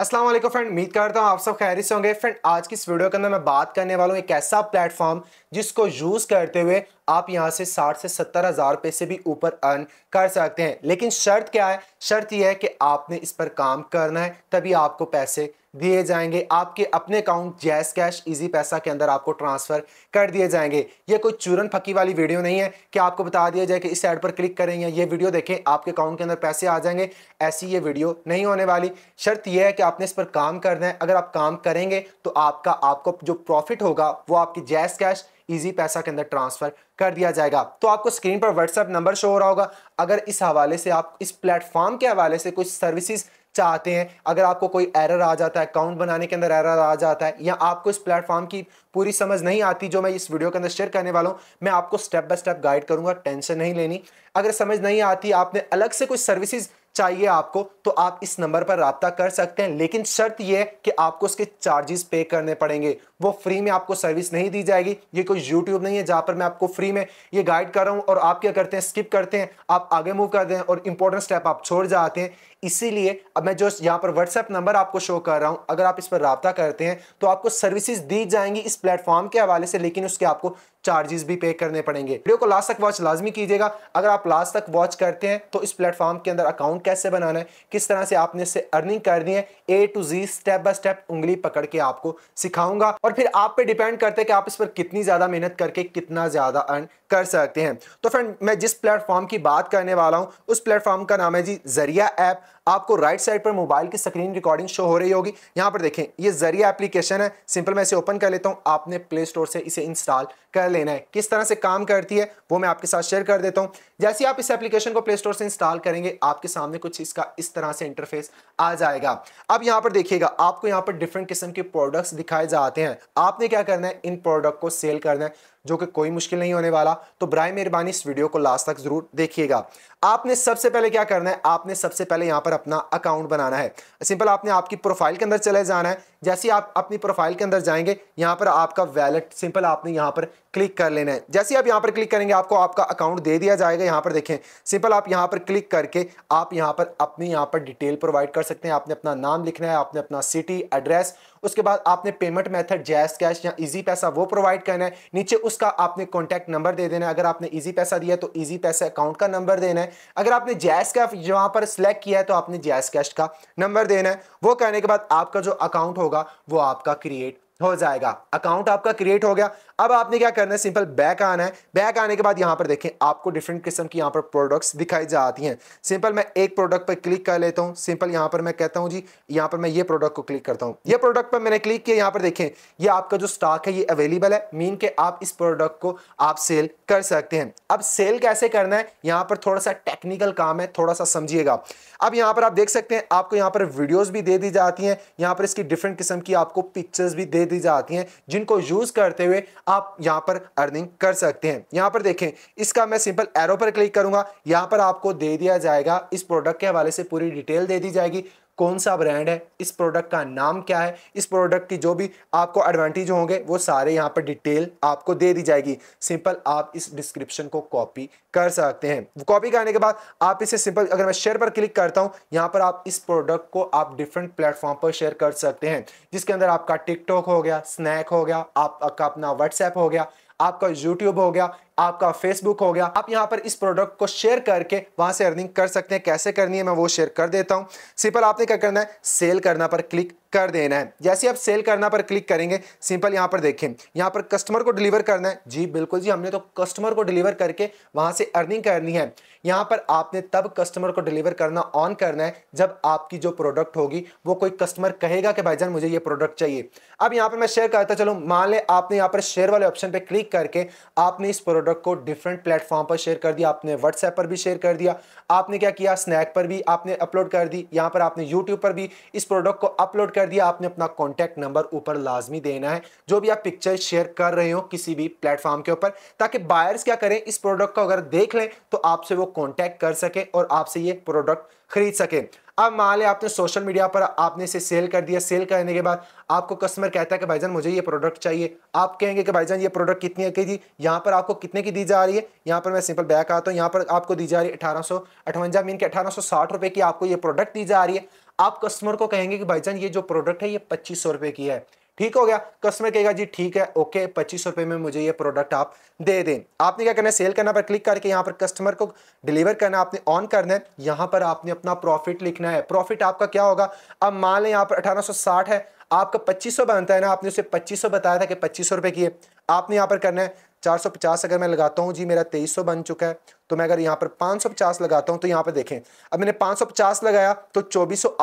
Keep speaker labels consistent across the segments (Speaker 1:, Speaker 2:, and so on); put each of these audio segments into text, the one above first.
Speaker 1: Aslam friend उम्मीद करता हूँ आप सब खैर से होंगे फ्रेंड आज की इस वीडियो के अंदर मैं बात करने वाला हूँ एक ऐसा प्लेटफॉर्म जिसको यूज़ करते हुए आप यहाँ से साठ से सत्तर हज़ार रुपये से भी ऊपर अर्न कर सकते हैं लेकिन शर्त क्या है शर्त यह है कि आपने इस पर काम करना है तभी आपको पैसे दिए जाएंगे आपके अपने अकाउंट जैस कैश इजी पैसा के अंदर आपको ट्रांसफ़र कर दिए जाएंगे ये कोई चूरन फकी वाली वीडियो नहीं है कि आपको बता दिया जाए कि इस ऐड पर क्लिक करें या ये वीडियो देखें आपके अकाउंट के अंदर पैसे आ जाएंगे ऐसी ये वीडियो नहीं होने वाली शर्त यह है कि आपने इस पर काम करना है अगर आप काम करेंगे तो आपका आपको जो प्रॉफिट होगा वो आपकी जैस कैश ईजी पैसा के अंदर ट्रांसफ़र कर दिया जाएगा तो आपको स्क्रीन पर व्हाट्सएप नंबर शो हो रहा होगा अगर इस हवाले से आप इस प्लेटफॉर्म के हवाले से कुछ सर्विसेज चाहते हैं अगर आपको कोई एरर आ जाता है अकाउंट बनाने के अंदर एरर आ जाता है या आपको इस प्लेटफॉर्म की पूरी समझ नहीं आती जो मैं इस वीडियो के अंदर शेयर करने वाला हूँ मैं आपको स्टेप बाय स्टेप गाइड करूंगा टेंशन नहीं लेनी अगर समझ नहीं आती आपने अलग से कुछ सर्विसेज चाहिए आपको तो आप इस नंबर पर रबता कर सकते हैं लेकिन शर्त यह है कि आपको उसके चार्जेस पे करने पड़ेंगे वो फ्री में आपको सर्विस नहीं दी जाएगी ये कोई यूट्यूब नहीं है जहां पर मैं आपको फ्री में ये गाइड कर रहा हूं और आप क्या करते हैं स्किप करते हैं आप आगे मूव करते हैं और इंपॉर्टेंट स्टेप आप छोड़ जाते हैं इसीलिए अब मैं जो यहाँ पर व्हाट्सएप नंबर आपको शो कर रहा हूँ अगर आप इस पर रबता करते हैं तो आपको सर्विसेज दी जाएंगी इस प्लेटफॉर्म के हवाले से लेकिन उसके आपको चार्जेस भी पे करने पड़ेंगे वीडियो को लास्ट तक वॉच लाजमी कीजिएगा अगर आप लास्ट तक वॉच करते हैं तो इस प्लेटफॉर्म के अंदर अकाउंट कैसे बनाना है किस तरह से आपने इससे अर्निंग करनी है A to Z step by step उंगली पकड़ के आपको सिखाऊंगा और फिर आप पे डिपेंड करते हैं कि आप इस पर कितनी ज्यादा मेहनत करके कितना ज्यादा अर्न कर सकते हैं तो फ्रेंड मैं जिस प्लेटफॉर्म की बात करने वाला हूँ उस प्लेटफॉर्म का नाम है जी जरिया ऐप आपको राइट साइड पर मोबाइल की स्क्रीन रिकॉर्डिंग शो हो रही होगी यहाँ पर देखें ये जरिया एप्लीकेशन है सिंपल मैं इसे ओपन कर लेता हूँ आपने प्ले स्टोर से इसे इंस्टॉल कर लें लेना है किस तरह से काम करती है वो मैं आपके साथ शेयर कर देता हूं जैसे आप इस एप्लीकेशन को प्ले स्टोर से इंस्टॉल करेंगे आपके सामने कुछ इसका इस तरह से इंटरफेस आ जाएगा अब यहां पर देखिएगा आपको यहां पर डिफरेंट किस्म के प्रोडक्ट्स दिखाए जाते हैं आपने क्या करना है इन प्रोडक्ट को सेल करना है जो कि कोई मुश्किल नहीं होने वाला तो ब्राय मेहरबानी इस वीडियो को लास्ट तक जरूर देखिएगा आपने सबसे पहले क्या करना है आपने सबसे पहले यहाँ पर अपना अकाउंट बनाना है सिंपल आपने आपकी प्रोफाइल के अंदर चले जाना है जैसे आप अपनी प्रोफाइल के अंदर जाएंगे यहां पर आपका वैलेट सिंपल आपने यहाँ पर क्लिक कर लेना है जैसे आप यहाँ पर क्लिक करेंगे आपको आपका अकाउंट दे दिया जाएगा यहाँ पर देखें सिंपल आप यहाँ पर क्लिक करके आप यहाँ पर अपनी यहाँ पर डिटेल प्रोवाइड कर सकते हैं आपने अपना नाम लिखना है आपने अपना सिटी एड्रेस उसके बाद आपने पेमेंट मेथड जैस कैश या इजी पैसा वो प्रोवाइड करना है नीचे उसका आपने कॉन्टैक्ट नंबर दे देना है अगर आपने इजी पैसा दिया तो ईजी पैसा अकाउंट का नंबर देना है अगर आपने जैस कैश जहाँ पर सिलेक्ट किया है तो आपने जैस कैश का नंबर देना है वो करने के बाद आपका जो अकाउंट होगा वो आपका क्रिएट हो जाएगा अकाउंट आपका क्रिएट हो गया अब आपने क्या करना है सिंपल बैक आना है बैक आने के बाद यहाँ पर देखें आपको डिफरेंट किस्म की यहाँ पर प्रोडक्ट्स दिखाई जाती हैं सिंपल मैं एक प्रोडक्ट पर क्लिक कर लेता हूँ सिंपल यहाँ पर मैं कहता हूँ जी यहाँ पर मैं ये प्रोडक्ट को क्लिक करता हूँ ये प्रोडक्ट पर मैंने क्लिक किया यहाँ पर देखें ये आपका जो स्टॉक है ये अवेलेबल है मीन के आप इस प्रोडक्ट को आप सेल कर सकते हैं अब सेल कैसे करना है यहाँ पर थोड़ा सा टेक्निकल काम है थोड़ा सा समझिएगा अब यहाँ पर आप देख सकते हैं आपको यहाँ पर वीडियोज भी दे दी जाती हैं यहाँ पर इसकी डिफरेंट किस्म की आपको पिक्चर्स भी दे दी जाती हैं जिनको यूज़ करते हुए आप यहां पर अर्निंग कर सकते हैं यहां पर देखें इसका मैं सिंपल एरो पर क्लिक करूंगा यहां पर आपको दे दिया जाएगा इस प्रोडक्ट के हवाले से पूरी डिटेल दे दी जाएगी कौन सा ब्रांड है इस प्रोडक्ट का नाम क्या है इस प्रोडक्ट की जो भी आपको एडवांटेज होंगे वो सारे यहाँ पर डिटेल आपको दे दी जाएगी सिंपल आप इस डिस्क्रिप्शन को कॉपी कर सकते हैं कॉपी करने के बाद आप इसे सिंपल अगर मैं शेयर पर क्लिक करता हूँ यहाँ पर आप इस प्रोडक्ट को आप डिफरेंट प्लेटफॉर्म पर शेयर कर सकते हैं जिसके अंदर आपका टिकटॉक हो गया स्नैक हो गया आपका अपना व्हाट्सएप हो गया आपका यूट्यूब हो गया आपका फेसबुक हो गया आप यहां पर इस प्रोडक्ट को शेयर करके वहां से अर्निंग कर सकते हैं कैसे करनी है मैं वो शेयर कर देता हूं सिंपल आपने क्या करना है सेल करना पर क्लिक कर देना है जैसे आप सेल करना पर क्लिक करेंगे सिंपल यहां पर देखें यहां पर कस्टमर को डिलीवर करना है जी बिल्कुल जी हमने तो कस्टमर को डिलीवर करके वहां से अर्निंग करनी है यहां पर आपने तब कस्टमर को डिलीवर करना ऑन करना है जब आपकी जो प्रोडक्ट होगी वो कोई कस्टमर कहेगा कि भाईजान मुझे ये प्रोडक्ट चाहिए अब यहां पर मैं शेयर करता चलो मान लें आपने यहां पर शेयर वाले ऑप्शन पर क्लिक करके आपने इस प्रोडक्ट प्रोडक्ट को डिफरेंट प्लेटफॉर्म पर शेयर कर दिया आपने व्हाट्सएप पर भी शेयर कर दिया आपने क्या किया स्नैक पर भी आपने अपलोड कर दी यहाँ पर आपने यूट्यूब पर भी इस प्रोडक्ट को अपलोड कर दिया आपने अपना कॉन्टैक्ट नंबर ऊपर लाजमी देना है जो भी आप पिक्चर शेयर कर रहे हो किसी भी प्लेटफॉर्म के ऊपर ताकि बायर्स क्या करें इस प्रोडक्ट को अगर देख लें तो आपसे वो कॉन्टैक्ट कर सकें और आपसे ये प्रोडक्ट खरीद सके अब मान लिया आपने सोशल मीडिया पर आपने इसे सेल कर दिया सेल करने के बाद आपको कस्टमर कहता है कि भाईजान मुझे ये प्रोडक्ट चाहिए आप कहेंगे कि भाईजान ये प्रोडक्ट कितनी की थी यहाँ पर आपको कितने की दी जा रही है यहाँ पर मैं सिंपल बैक आता हूँ यहाँ पर आपको दी जा रही है अठारह सौ अठवंजा मीन के अठारह सौ साठ रुपये की आपको ये प्रोडक्ट दी जा रही है आप कस्टमर को कहेंगे कि भाईजान ये जो प्रोडक्ट है ये पच्चीस सौ रुपये की है ठीक हो गया कस्टमर कहेगा जी ठीक है ओके पच्चीस रुपए में मुझे ये प्रोडक्ट आप दे दें आपने क्या करना है सेल करना पर क्लिक करके यहाँ पर कस्टमर को डिलीवर करना आपने ऑन करना है यहाँ पर आपने अपना प्रॉफिट लिखना है प्रॉफिट आपका क्या होगा अब मान लें यहाँ पर अठारह है आपका पच्चीस बनता है ना आपने उसे पच्चीस बताया था कि पच्चीस रुपए की है आपने यहाँ पर करना है चार अगर मैं लगाता हूँ जी मेरा तेईस बन चुका है तो मैं अगर यहाँ पर 550 लगाता हूँ तो यहाँ पर देखें अब मैंने 550 लगाया तो चौबीस सौ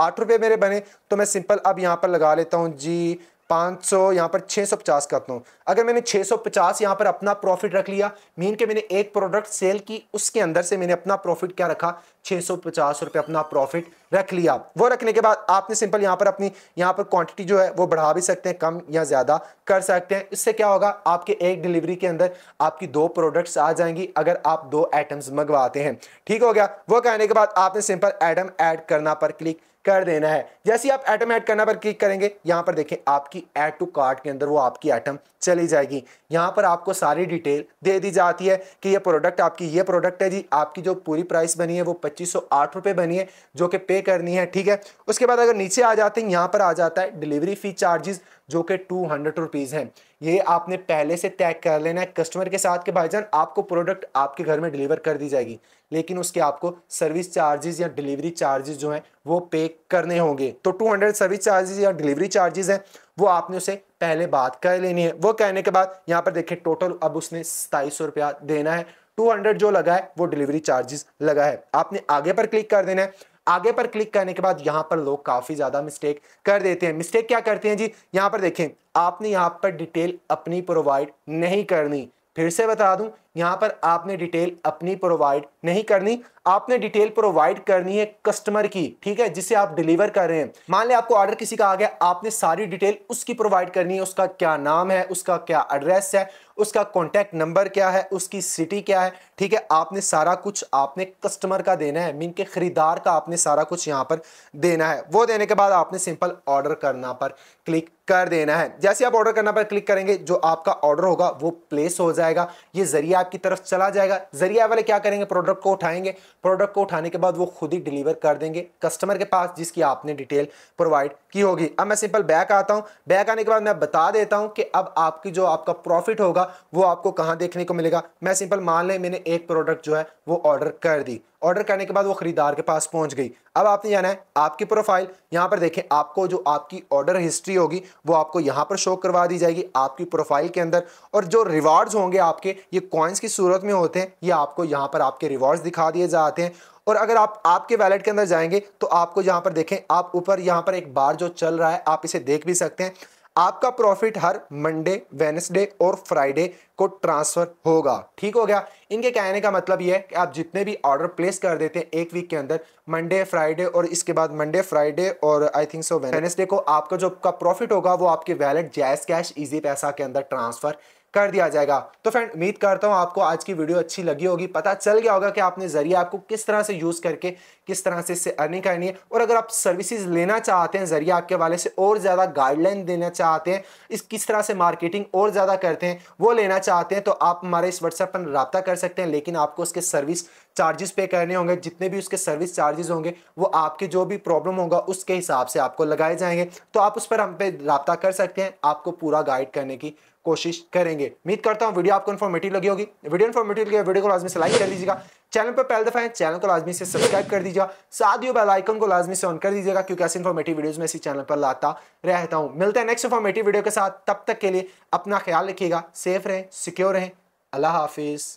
Speaker 1: मेरे बने तो मैं सिंपल अब यहाँ पर लगा लेता हूँ जी पाँच सौ यहाँ पर छः सौ पचास करता हूँ अगर मैंने छः सौ पचास यहाँ पर अपना प्रॉफिट रख लिया मीन के मैंने एक प्रोडक्ट सेल की उसके अंदर से मैंने अपना प्रॉफिट क्या रखा छः सौ पचास रुपये अपना प्रॉफिट रख लिया वो रखने के बाद आपने सिंपल यहाँ पर अपनी यहाँ पर क्वांटिटी जो है वो बढ़ा भी सकते हैं कम या ज़्यादा कर सकते हैं इससे क्या होगा आपके एक डिलीवरी के अंदर आपकी दो प्रोडक्ट्स आ जाएंगी अगर आप दो आइटम्स मंगवाते हैं ठीक हो गया वो कहने के बाद आपने सिंपल आइटम ऐड करना पर क्लिक कर देना है जैसे आप एटम ऐड करना पर क्लिक करेंगे यहाँ पर देखें आपकी ऐड टू कार्ट के अंदर वो आपकी आइटम चली जाएगी यहाँ पर आपको सारी डिटेल दे दी जाती है कि ये प्रोडक्ट आपकी ये प्रोडक्ट है जी आपकी जो पूरी प्राइस बनी है वो पच्चीस रुपए बनी है जो कि पे करनी है ठीक है उसके बाद अगर नीचे आ जाते हैं यहाँ पर आ जाता है डिलीवरी फी चार्जेस जो कि टू हंड्रेड रुपीज़ हैं ये आपने पहले से तय कर लेना है कस्टमर के साथ के भाईजान आपको प्रोडक्ट आपके घर में डिलीवर कर दी जाएगी लेकिन उसके आपको सर्विस चार्जेस या डिलीवरी चार्जेस जो हैं वो पे करने होंगे तो 200 सर्विस चार्जेस या डिलीवरी चार्जेस हैं वो आपने उसे पहले बात कर लेनी है वो कहने के बाद यहाँ पर देखिए टोटल अब उसने सताईस रुपया देना है टू जो लगा है वो डिलीवरी चार्जेस लगा है आपने आगे पर क्लिक कर देना है आगे पर क्लिक करने के बाद यहाँ पर लोग काफ़ी ज़्यादा मिस्टेक कर देते हैं मिस्टेक क्या करते हैं जी यहाँ पर देखें आपने यहाँ पर डिटेल अपनी प्रोवाइड नहीं करनी फिर से बता दूं यहाँ पर आपने डिटेल अपनी प्रोवाइड नहीं करनी आपने डिटेल प्रोवाइड करनी है कस्टमर की ठीक है जिसे आप डिलीवर कर रहे हैं मान लिया आपको ऑर्डर किसी का आ गया आपने सारी डिटेल उसकी प्रोवाइड करनी है उसका क्या नाम है उसका क्या एड्रेस है उसका कॉन्टैक्ट नंबर क्या है उसकी सिटी क्या है ठीक है आपने सारा कुछ आपने कस्टमर का देना है मीन के खरीदार का आपने सारा कुछ यहाँ पर देना है वो देने के बाद आपने सिंपल ऑर्डर करना पर क्लिक कर देना है जैसे आप ऑर्डर करना पर क्लिक करेंगे जो आपका ऑर्डर होगा वो प्लेस हो जाएगा ये जरिए आपकी तरफ चला जाएगा जरिया वाले क्या करेंगे प्रोडक्ट को उठाएंगे प्रोडक्ट को उठाने के बाद वो खुद ही डिलीवर कर देंगे कस्टमर के पास जिसकी आपने डिटेल प्रोवाइड की होगी अब मैं सिंपल बैक आता हूँ बैक आने के बाद मैं बता देता हूँ कि अब आपकी जो आपका प्रॉफिट होगा वो आपको कहाँ देखने को मिलेगा मैं सिंपल मान लें मैंने एक प्रोडक्ट जो है वो ऑर्डर कर दी ऑर्डर करने के बाद वो खरीदार के पास पहुंच गई अब आपने जाना है आपकी प्रोफाइल यहाँ पर देखें आपको जो आपकी ऑर्डर हिस्ट्री होगी वो आपको यहाँ पर शो करवा दी जाएगी आपकी प्रोफाइल के अंदर और जो रिवार्ड्स होंगे आपके ये कॉइन्स की सूरत में होते हैं ये आपको यहाँ पर आपके रिवार्ड्स दिखा दिए जाते हैं और अगर आप आपके वैलेट के अंदर जाएंगे तो आपको यहाँ पर देखें आप ऊपर यहाँ पर एक बार जो चल रहा है आप इसे देख भी सकते हैं आपका प्रॉफिट हर मंडे वेनसडे और फ्राइडे को ट्रांसफर होगा ठीक हो गया इनके कहने का मतलब यह है कि आप जितने भी ऑर्डर प्लेस कर देते हैं एक वीक के अंदर मंडे फ्राइडे और इसके बाद मंडे फ्राइडे और आई थिंक सो वेनसडे को आपका जो आपका प्रॉफिट होगा वो आपके वैलेट जैस कैश इजी पैसा के अंदर ट्रांसफर कर दिया जाएगा तो फ्रेंड उम्मीद करता हूं आपको आज की वीडियो अच्छी लगी होगी पता चल गया होगा कि आपने जरिया आपको किस तरह से यूज़ करके किस तरह से इससे अर्निंग करनी है और अगर आप सर्विसेज लेना चाहते हैं जरिया आपके वाले से और ज़्यादा गाइडलाइन देना चाहते हैं इस किस तरह से मार्केटिंग और ज़्यादा करते हैं वो लेना चाहते हैं तो आप हमारे इस व्हाट्सएप पर रबा कर सकते हैं लेकिन आपको उसके सर्विस चार्जेस पे करने होंगे जितने भी उसके सर्विस चार्जेस होंगे वो आपके जो भी प्रॉब्लम होगा उसके हिसाब से आपको लगाए जाएंगे तो आप उस पर हम पे रब्ता कर सकते हैं आपको पूरा गाइड करने की कोशिश करेंगे उम्मीद करता हूँ वीडियो आपको इन्फॉर्मेटिव लगी होगी वीडियो इन्फॉर्मेटिव लगी वीडियो को लाजमी से लाइक कर दीजिएगा चैनल पर पहले दफा है चैनल को लाजमी से सब्सक्राइब कर दीजिएगा साथ ही बेल आइकन को लाजमी से ऑन कर दीजिएगा क्योंकि ऐसे इन्फॉर्मेटिव वीडियोज में इसी चैनल पर लाता रहता हूँ मिलते हैं नेक्स्ट इन्फॉर्मेटिव वीडियो के साथ तब तक के लिए अपना ख्याल रखिएगा सेफ रहें सिक्योर रहें अल्लाह हाफिज़